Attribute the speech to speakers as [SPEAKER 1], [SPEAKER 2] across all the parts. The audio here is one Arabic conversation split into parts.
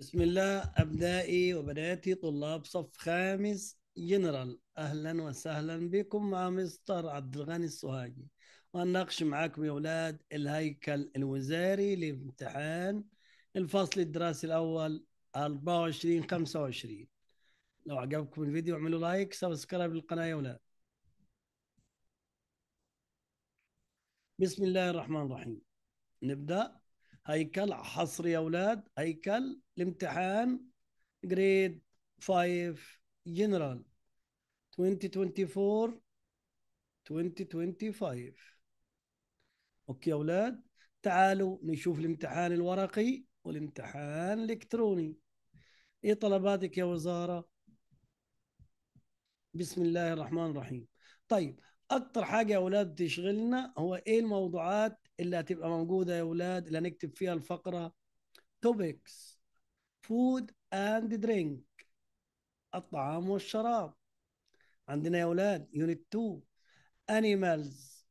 [SPEAKER 1] بسم الله أبنائي وبناتي طلاب صف خامس جنرال أهلا وسهلا بكم مع مستر عبد الغني السوهاجي ونناقش معاكم يا أولاد الهيكل الوزاري لامتحان الفصل الدراسي الأول 24 25 لو عجبكم الفيديو اعملوا لايك سبسكرايب للقناة يا أولاد بسم الله الرحمن الرحيم نبدأ هيكل حصري يا اولاد هيكل الامتحان جريد 5 جنرال 2024 2025 اوكي يا اولاد تعالوا نشوف الامتحان الورقي والامتحان الالكتروني ايه طلباتك يا وزاره بسم الله الرحمن الرحيم طيب اكتر حاجه يا اولاد تشغلنا هو ايه الموضوعات اللي هتبقى موجوده يا اولاد اللي هنكتب فيها الفقره توبكس فود اند درينك الطعام والشراب عندنا يا اولاد يونت 2 انيمالز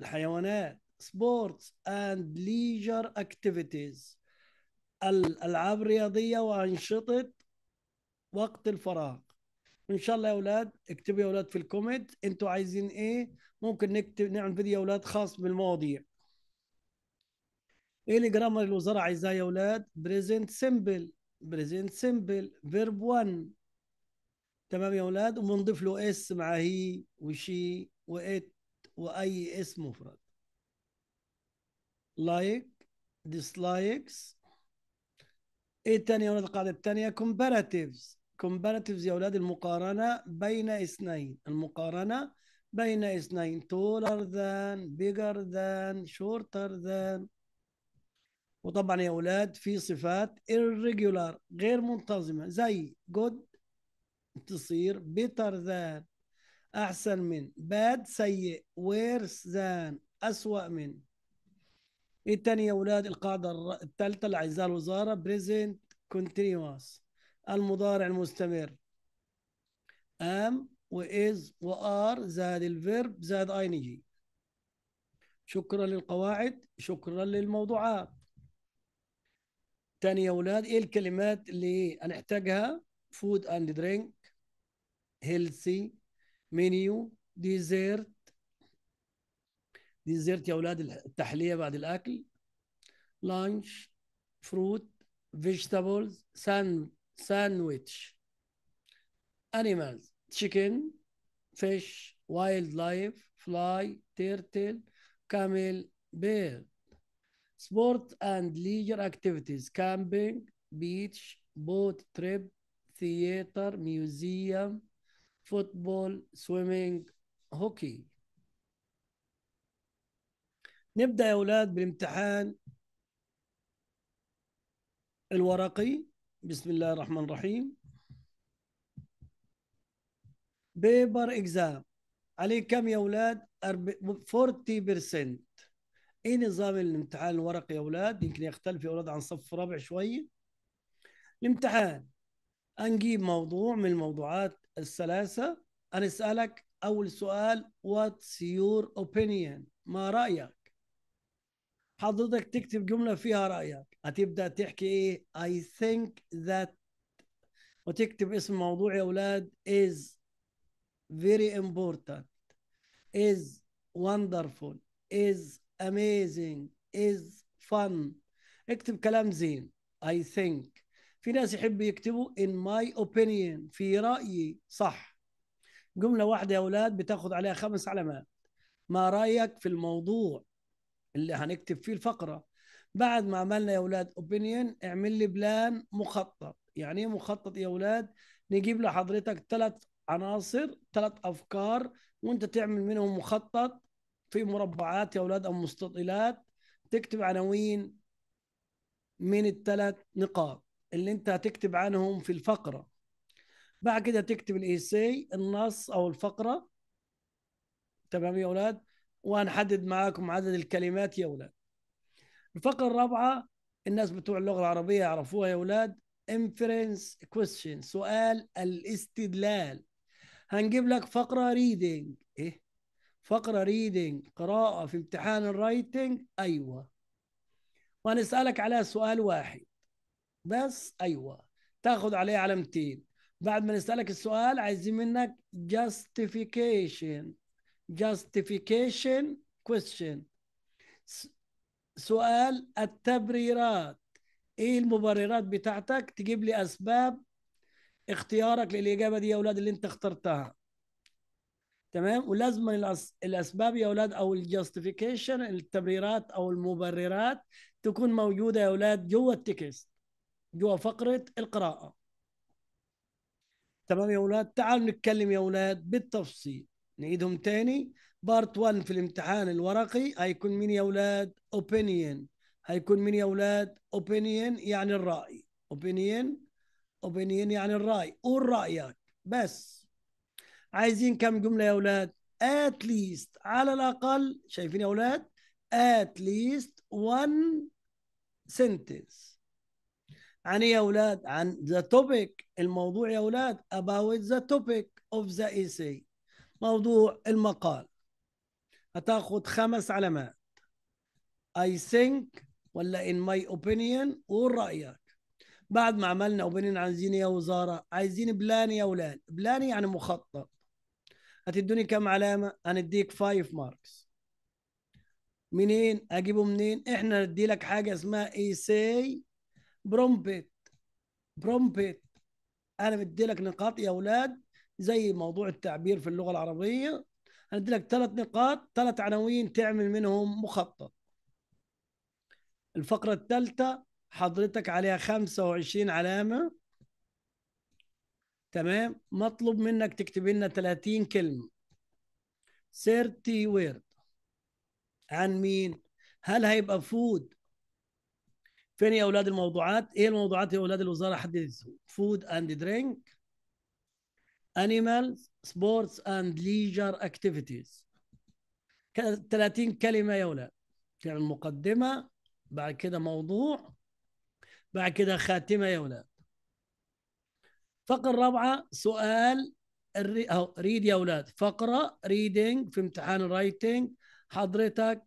[SPEAKER 1] الحيوانات سبورتس اند ليجر اكتيفيتيز الالعاب الرياضيه وانشطه وقت الفراغ ان شاء الله يا اولاد اكتبوا يا اولاد في الكومنت انتوا عايزين ايه ممكن نكتب نعمل فيديو يا اولاد خاص بالمواضيع ايه الجرامر الوزاره عايزاه يا اولاد بريزنت سمبل بريزنت سمبل فيرب 1 تمام يا اولاد وبنضيف له اس مع هي وشي وات واي اسم مفرد لايك ديسلايكس ايه الثانيه يا اولاد القاعده الثانيه كومباراتيفز كومباراتيفز يا اولاد المقارنه بين اثنين المقارنه بين اثنين taller than bigger than shorter than وطبعا يا أولاد في صفات irregular غير منتظمة زي good تصير better than أحسن من bad سيء worse than أسوأ من التاني يا أولاد القاعدة الثالثة الاعزاء الوزارة present continuous المضارع المستمر ام وإز وآر زاد الفيرب زاد آي نجي شكرا للقواعد شكرا للموضوعات تاني يا أولاد إيه الكلمات اللي هنحتاجها فود أند درينك هيلثي منيو ديزيرت ديزيرت يا أولاد التحلية بعد الأكل لانش فروت فيجيتابلز ساندويتش animals تشيكن فيش وايلد لايف فلاي تيرتل كامل بير سبورت اند ليجر اكتيفيتيز كامبينج بيتش بوت تريب ثياتر ميوزيوم فوتبول سويمينج هوكي نبدا يا اولاد بالامتحان الورقي بسم الله الرحمن الرحيم بيبر اكزام عليه كم يا اولاد 40% ايه نظام الامتحان الورقي يا اولاد يمكن يختلف يا اولاد عن صف رابع شويه الامتحان انجيب موضوع من الموضوعات الثلاثه انا اسالك اول سؤال واتس يور اوبينيون ما رايك حضرتك تكتب جمله فيها رايك هتبدا تحكي ايه اي ثينك ذات وتكتب اسم موضوع يا اولاد از very important is wonderful is amazing is fun اكتب كلام زين I think في ناس يحب يكتبوا in my opinion في رأيي صح جملة واحدة يا أولاد بتاخذ عليها خمس علامات ما رأيك في الموضوع اللي هنكتب فيه الفقرة بعد ما عملنا يا أولاد opinion اعمل لي بلان مخطط يعني ايه مخطط يا أولاد نجيب لحضرتك ثلاث عناصر ثلاث افكار وانت تعمل منهم مخطط في مربعات يا اولاد او مستطيلات تكتب عناوين من الثلاث نقاط اللي انت هتكتب عنهم في الفقره بعد كده تكتب الايسي النص او الفقره تمام يا اولاد وهنحدد معاكم عدد الكلمات يا اولاد الفقره الرابعه الناس بتوع اللغه العربيه يعرفوها يا اولاد inference question سؤال الاستدلال هنجيب لك فقره ريدنج ايه فقره ريدنج قراءه في امتحان الرايتنج ايوه وهنسالك عليها سؤال واحد بس ايوه تاخد عليه علامتين بعد ما نسالك السؤال عايزين منك جاستيفيكيشن justification question سؤال التبريرات ايه المبررات بتاعتك تجيب لي اسباب اختيارك للاجابه دي يا اولاد اللي انت اخترتها تمام ولازم الاسباب يا اولاد او الجاستيفيكيشن التبريرات او المبررات تكون موجوده يا اولاد جوه التكست جوه فقره القراءه تمام يا اولاد تعالوا نتكلم يا اولاد بالتفصيل نعيدهم تاني بارت 1 في الامتحان الورقي هيكون مين يا اولاد opinion هيكون مين يا اولاد opinion يعني الراي opinion اوبينيون يعني الراي قول رايك بس عايزين كم جمله يا اولاد at least على الاقل شايفين يا اولاد at least one sentence عن ايه يا اولاد عن the topic الموضوع يا اولاد about the topic of the essay موضوع المقال هتاخد خمس علامات I think ولا in my opinion قول رأيك بعد ما عملنا وبنين عايزين يا وزاره عايزين بلان يا ولان بلان يعني مخطط هتدوني كم علامه هنديك 5 ماركس منين اجيبه منين احنا ندي لك حاجه اسمها اي سي برومبت برومبت انا بدي لك نقاط يا اولاد زي موضوع التعبير في اللغه العربيه هندي لك ثلاث نقاط ثلاث عناوين تعمل منهم مخطط الفقره الثالثه حضرتك عليها 25 علامة تمام مطلوب منك تكتب لنا 30 كلمة 30 ويرد عن مين؟ هل هيبقى فود فين يا اولاد الموضوعات؟ ايه الموضوعات يا اولاد الوزاره حددتها؟ فود اند درينك انيمال سبورتس أند ليجر أكتيفيتيز 30 كلمه يا اولاد تعمل يعني مقدمه بعد كده موضوع بعد كده خاتمه يا اولاد فقره رابعة سؤال الري... أو ريد يا اولاد فقره ريدنج في امتحان الرايتنج حضرتك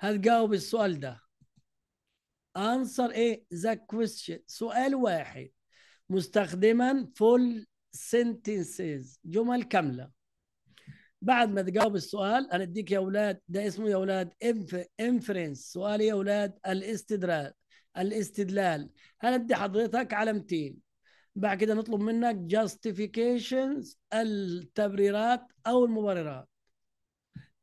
[SPEAKER 1] هتجاوب السؤال ده انسر ايه ذا كويستشن سؤال واحد مستخدما فول سنتنسز جمل كامله بعد ما تجاوب السؤال انا اديك يا اولاد ده اسمه يا اولاد انفرنس سؤال إيه يا اولاد الاستدلال الاستدلال انا ادي حضرتك علامتين بعد كده نطلب منك جاستيفيكيشنز التبريرات او المبررات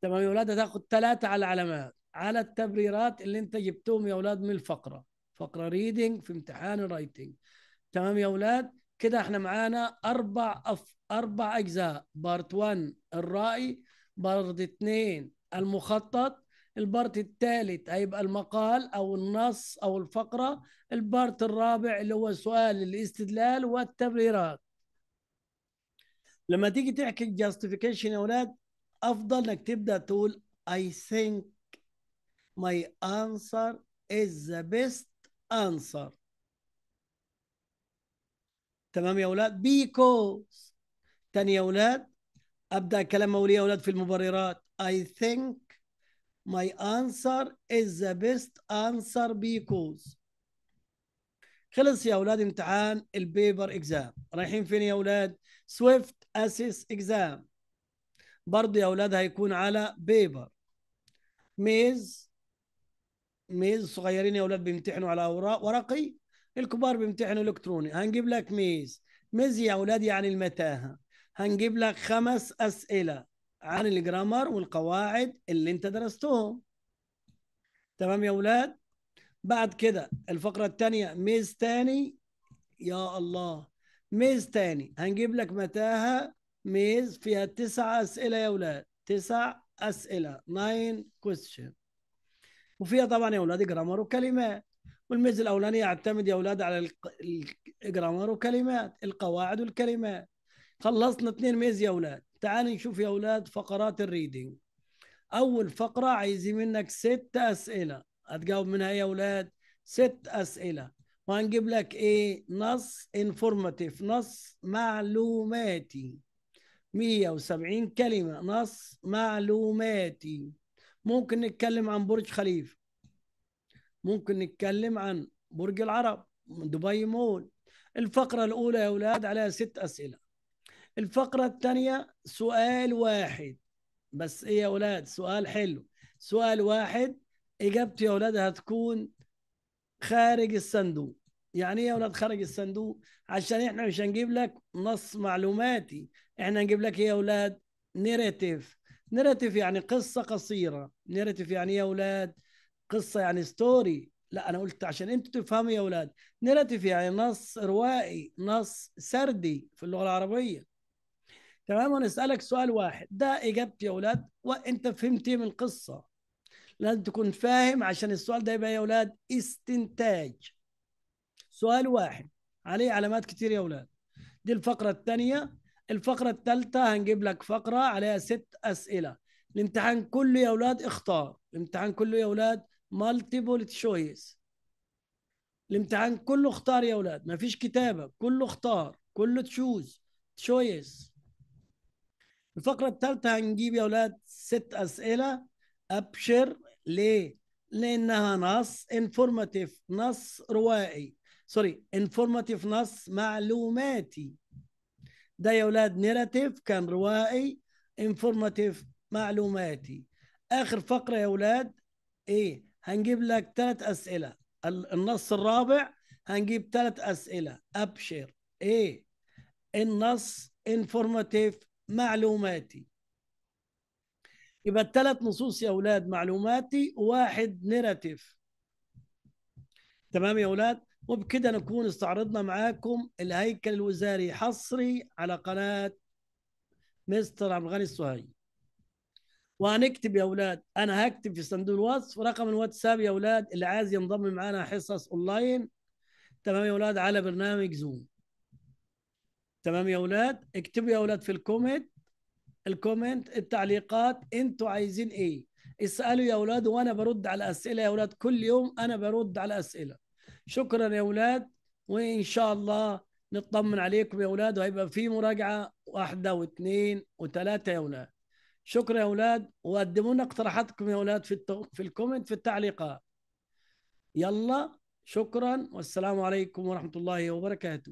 [SPEAKER 1] تمام يا اولاد هتاخد ثلاثة على العلامات على التبريرات اللي انت جبتهم يا اولاد من الفقرة فقرة ريدنج في امتحان الرايتنج تمام يا اولاد كده احنا معانا اربع أف... اربع اجزاء بارت 1 الرأي بارت 2 المخطط البارت الثالث هيبقى المقال او النص او الفقره البارت الرابع اللي هو سؤال الاستدلال والتبريرات لما تيجي تحكي الجاستيفيكيشن يا اولاد افضل انك تبدا تقول I think my answer is the best answer تمام يا اولاد بيكوز تاني يا اولاد ابدا كلام مولي يا اولاد في المبررات I think my answer is the best answer because خلص يا اولاد امتحان البيبر اكزام رايحين فين يا اولاد سويفت اسيس اكزام برضه يا اولاد هيكون على بيبر ميز ميز صغيرين يا اولاد بيمتحنوا على اوراق ورقي الكبار بيمتحنوا الكتروني هنجيب لك ميز ميز يا اولاد يعني المتاهه هنجيب لك خمس اسئله عن الجرامر والقواعد اللي انت درستهم تمام يا اولاد بعد كده الفقره الثانيه ميز ثاني يا الله ميز ثاني هنجيب لك متاهه ميز فيها تسع اسئله يا اولاد تسع اسئله ناين كويستشن وفيها طبعا يا اولاد جرامر وكلمات والميزه الاولانيه يعتمد يا اولاد على الجرامر وكلمات القواعد والكلمات خلصنا اثنين ميز يا اولاد تعال نشوف يا اولاد فقرات الريدنج اول فقره عايزين منك ست اسئله هتجاوب منها إيه يا اولاد ست اسئله وهنجيب لك ايه نص انفورماتيف نص معلوماتي 170 كلمه نص معلوماتي ممكن نتكلم عن برج خليفه ممكن نتكلم عن برج العرب دبي مول الفقرة الأولى يا أولاد عليها ست أسئلة الفقرة الثانية سؤال واحد بس إيه يا أولاد سؤال حلو سؤال واحد إجابتي يا أولاد هتكون خارج الصندوق يعني ايه يا اولاد خارج الصندوق عشان احنا مش هنجيب لك نص معلوماتي احنا هنجيب لك ايه يا اولاد نيراتيف نيراتيف يعني قصه قصيره نيراتيف يعني ايه يا اولاد قصه يعني ستوري لا انا قلت عشان انتوا تفهموا يا اولاد نراتيف يعني نص روائي نص سردي في اللغه العربيه تمام ونسالك سؤال واحد ده اجابتي يا اولاد وانت فهمت إيه من القصه لازم تكون فاهم عشان السؤال ده يبقى يا اولاد استنتاج سؤال واحد عليه علامات كتير يا اولاد دي الفقره الثانيه الفقره الثالثه هنجيب لك فقره عليها ست اسئله الامتحان كله يا اولاد اختار الامتحان كله يا اولاد مالتيبل تشويس الامتحان كله اختار يا اولاد فيش كتابه كله اختار كله تشوز تشويس الفقره الثالثه هنجيب يا اولاد ست اسئله ابشر ليه لانها نص انفورماتيف نص روائي سوري انفورماتيف نص معلوماتي ده يا اولاد نيراتيف كان روائي انفورماتيف معلوماتي اخر فقره يا اولاد ايه هنجيب لك ثلاث اسئله النص الرابع هنجيب ثلاث اسئله ابشر ايه النص انفورماتيف معلوماتي يبقى الثلاث نصوص يا اولاد معلوماتي وواحد نيراتيف تمام يا اولاد وبكده نكون استعرضنا معاكم الهيكل الوزاري حصري على قناه مستر عبد الغني السهيل وهنكتب يا اولاد انا هكتب في صندوق الوصف رقم الواتساب يا اولاد اللي عايز ينضم معانا حصص اونلاين تمام يا اولاد على برنامج زوم تمام يا اولاد اكتبوا يا اولاد في الكومنت الكومنت التعليقات انتوا عايزين ايه اسالوا يا اولاد وانا برد على اسئله يا اولاد كل يوم انا برد على اسئله شكرا يا اولاد وان شاء الله نطمن عليكم يا اولاد وهيبقى في مراجعه واحده واثنين وثلاثه يا اولاد شكرا يا اولاد وقدموا لنا اقتراحاتكم يا اولاد في التو... في الكومنت في التعليقات يلا شكرا والسلام عليكم ورحمه الله وبركاته